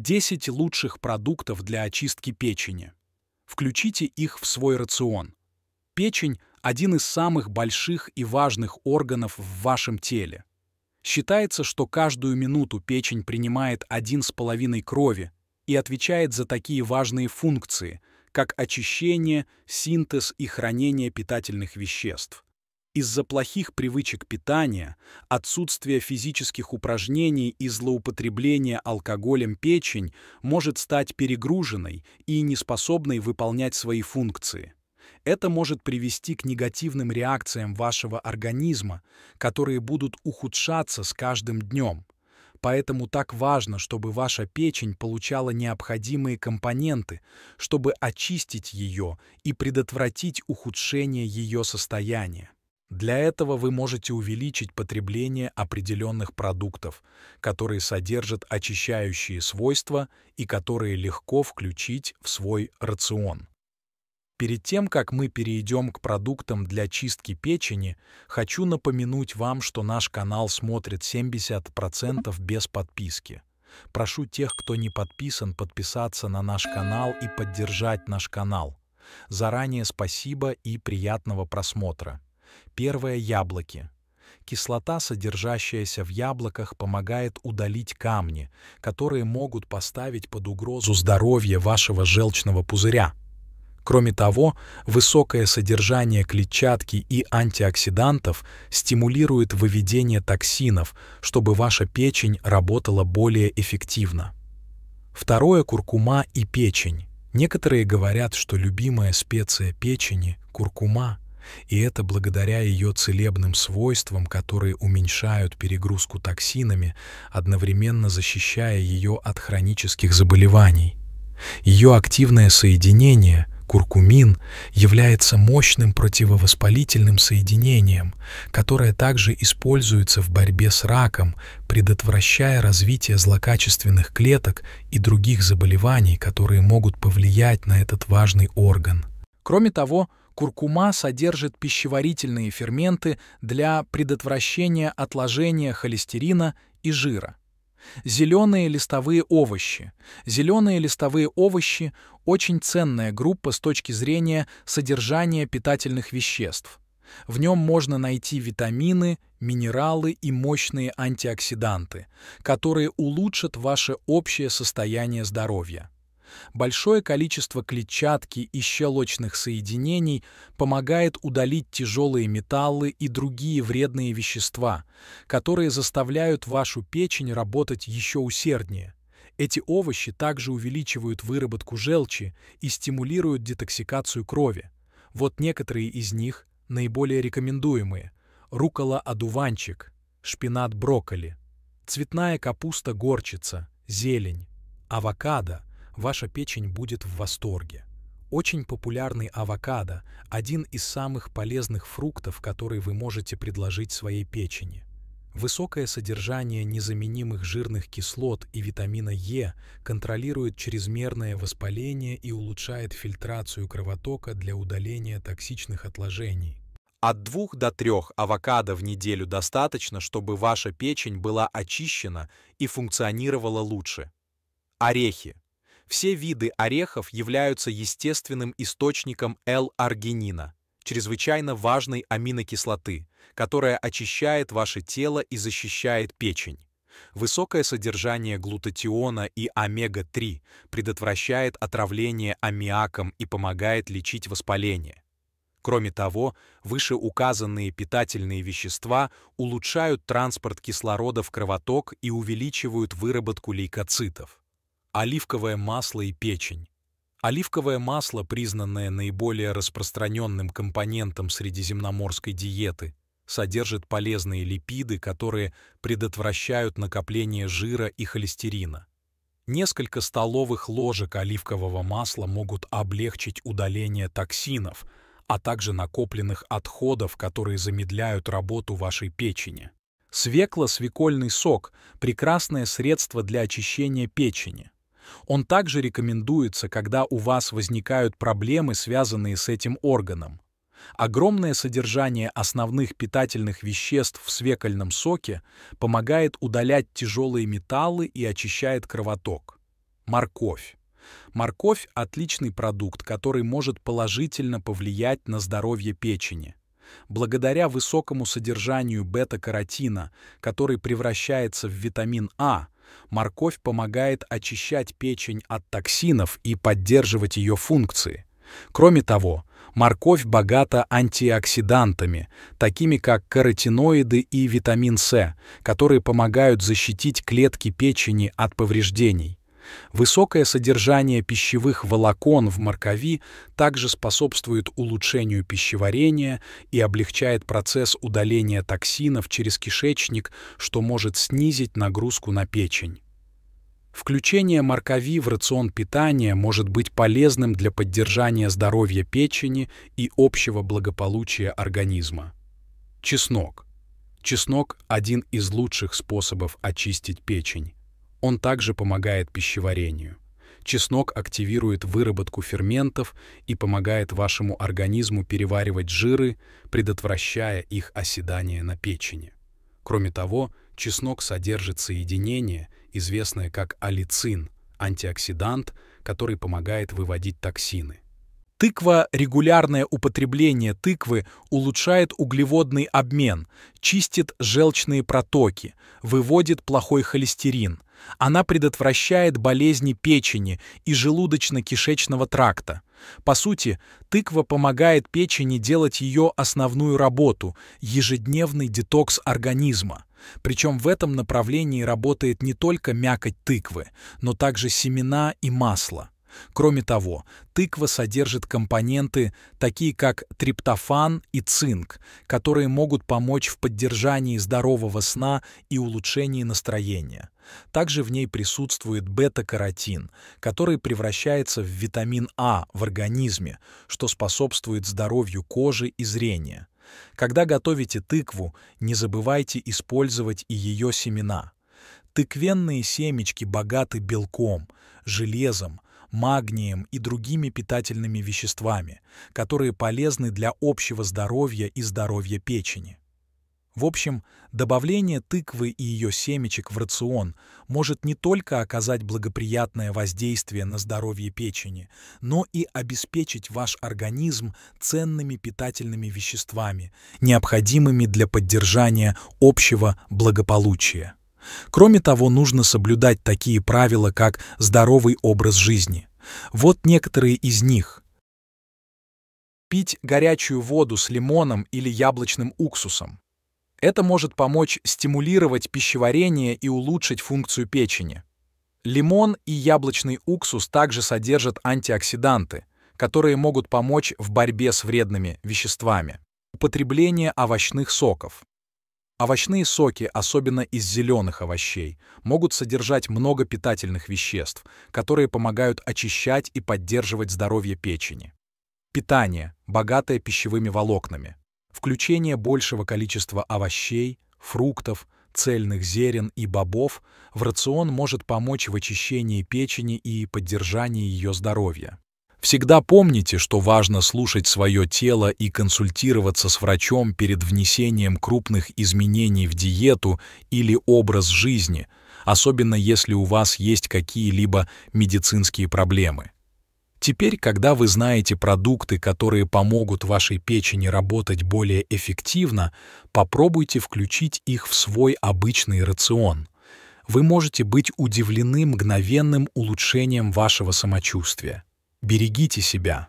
10 лучших продуктов для очистки печени. Включите их в свой рацион. Печень – один из самых больших и важных органов в вашем теле. Считается, что каждую минуту печень принимает 1,5 крови и отвечает за такие важные функции, как очищение, синтез и хранение питательных веществ из-за плохих привычек питания, отсутствия физических упражнений и злоупотребления алкоголем печень может стать перегруженной и неспособной выполнять свои функции. Это может привести к негативным реакциям вашего организма, которые будут ухудшаться с каждым днем. Поэтому так важно, чтобы ваша печень получала необходимые компоненты, чтобы очистить ее и предотвратить ухудшение ее состояния. Для этого вы можете увеличить потребление определенных продуктов, которые содержат очищающие свойства и которые легко включить в свой рацион. Перед тем, как мы перейдем к продуктам для чистки печени, хочу напомянуть вам, что наш канал смотрит 70% без подписки. Прошу тех, кто не подписан, подписаться на наш канал и поддержать наш канал. Заранее спасибо и приятного просмотра. Первое – яблоки. Кислота, содержащаяся в яблоках, помогает удалить камни, которые могут поставить под угрозу здоровье вашего желчного пузыря. Кроме того, высокое содержание клетчатки и антиоксидантов стимулирует выведение токсинов, чтобы ваша печень работала более эффективно. Второе – куркума и печень. Некоторые говорят, что любимая специя печени – куркума – и это благодаря ее целебным свойствам, которые уменьшают перегрузку токсинами, одновременно защищая ее от хронических заболеваний. Ее активное соединение – куркумин является мощным противовоспалительным соединением, которое также используется в борьбе с раком, предотвращая развитие злокачественных клеток и других заболеваний, которые могут повлиять на этот важный орган. Кроме того, Куркума содержит пищеварительные ферменты для предотвращения отложения холестерина и жира. Зеленые листовые овощи. Зеленые листовые овощи – очень ценная группа с точки зрения содержания питательных веществ. В нем можно найти витамины, минералы и мощные антиоксиданты, которые улучшат ваше общее состояние здоровья. Большое количество клетчатки и щелочных соединений помогает удалить тяжелые металлы и другие вредные вещества, которые заставляют вашу печень работать еще усерднее. Эти овощи также увеличивают выработку желчи и стимулируют детоксикацию крови. Вот некоторые из них наиболее рекомендуемые. Рукола-одуванчик, шпинат-брокколи, цветная капуста-горчица, зелень, авокадо, ваша печень будет в восторге. Очень популярный авокадо – один из самых полезных фруктов, которые вы можете предложить своей печени. Высокое содержание незаменимых жирных кислот и витамина Е контролирует чрезмерное воспаление и улучшает фильтрацию кровотока для удаления токсичных отложений. От двух до трех авокадо в неделю достаточно, чтобы ваша печень была очищена и функционировала лучше. Орехи. Все виды орехов являются естественным источником L-аргинина, чрезвычайно важной аминокислоты, которая очищает ваше тело и защищает печень. Высокое содержание глутатиона и омега-3 предотвращает отравление аммиаком и помогает лечить воспаление. Кроме того, вышеуказанные питательные вещества улучшают транспорт кислорода в кровоток и увеличивают выработку лейкоцитов. Оливковое масло и печень. Оливковое масло, признанное наиболее распространенным компонентом средиземноморской диеты, содержит полезные липиды, которые предотвращают накопление жира и холестерина. Несколько столовых ложек оливкового масла могут облегчить удаление токсинов, а также накопленных отходов, которые замедляют работу вашей печени. Свекла-свекольный сок – прекрасное средство для очищения печени. Он также рекомендуется, когда у вас возникают проблемы, связанные с этим органом. Огромное содержание основных питательных веществ в свекольном соке помогает удалять тяжелые металлы и очищает кровоток. Морковь. Морковь – отличный продукт, который может положительно повлиять на здоровье печени. Благодаря высокому содержанию бета-каротина, который превращается в витамин А – Морковь помогает очищать печень от токсинов и поддерживать ее функции. Кроме того, морковь богата антиоксидантами, такими как каротиноиды и витамин С, которые помогают защитить клетки печени от повреждений. Высокое содержание пищевых волокон в моркови также способствует улучшению пищеварения и облегчает процесс удаления токсинов через кишечник, что может снизить нагрузку на печень. Включение моркови в рацион питания может быть полезным для поддержания здоровья печени и общего благополучия организма. Чеснок. Чеснок – один из лучших способов очистить печень. Он также помогает пищеварению. Чеснок активирует выработку ферментов и помогает вашему организму переваривать жиры, предотвращая их оседание на печени. Кроме того, чеснок содержит соединение, известное как алицин, антиоксидант, который помогает выводить токсины. Тыква, регулярное употребление тыквы улучшает углеводный обмен, чистит желчные протоки, выводит плохой холестерин, она предотвращает болезни печени и желудочно-кишечного тракта. По сути, тыква помогает печени делать ее основную работу – ежедневный детокс организма. Причем в этом направлении работает не только мякоть тыквы, но также семена и масло. Кроме того, тыква содержит компоненты, такие как триптофан и цинк, которые могут помочь в поддержании здорового сна и улучшении настроения. Также в ней присутствует бета-каротин, который превращается в витамин А в организме, что способствует здоровью кожи и зрения. Когда готовите тыкву, не забывайте использовать и ее семена. Тыквенные семечки богаты белком, железом, магнием и другими питательными веществами, которые полезны для общего здоровья и здоровья печени. В общем, добавление тыквы и ее семечек в рацион может не только оказать благоприятное воздействие на здоровье печени, но и обеспечить ваш организм ценными питательными веществами, необходимыми для поддержания общего благополучия. Кроме того, нужно соблюдать такие правила, как здоровый образ жизни. Вот некоторые из них. Пить горячую воду с лимоном или яблочным уксусом. Это может помочь стимулировать пищеварение и улучшить функцию печени. Лимон и яблочный уксус также содержат антиоксиданты, которые могут помочь в борьбе с вредными веществами. Употребление овощных соков. Овощные соки, особенно из зеленых овощей, могут содержать много питательных веществ, которые помогают очищать и поддерживать здоровье печени. Питание, богатое пищевыми волокнами. Включение большего количества овощей, фруктов, цельных зерен и бобов в рацион может помочь в очищении печени и поддержании ее здоровья. Всегда помните, что важно слушать свое тело и консультироваться с врачом перед внесением крупных изменений в диету или образ жизни, особенно если у вас есть какие-либо медицинские проблемы. Теперь, когда вы знаете продукты, которые помогут вашей печени работать более эффективно, попробуйте включить их в свой обычный рацион. Вы можете быть удивлены мгновенным улучшением вашего самочувствия. Берегите себя.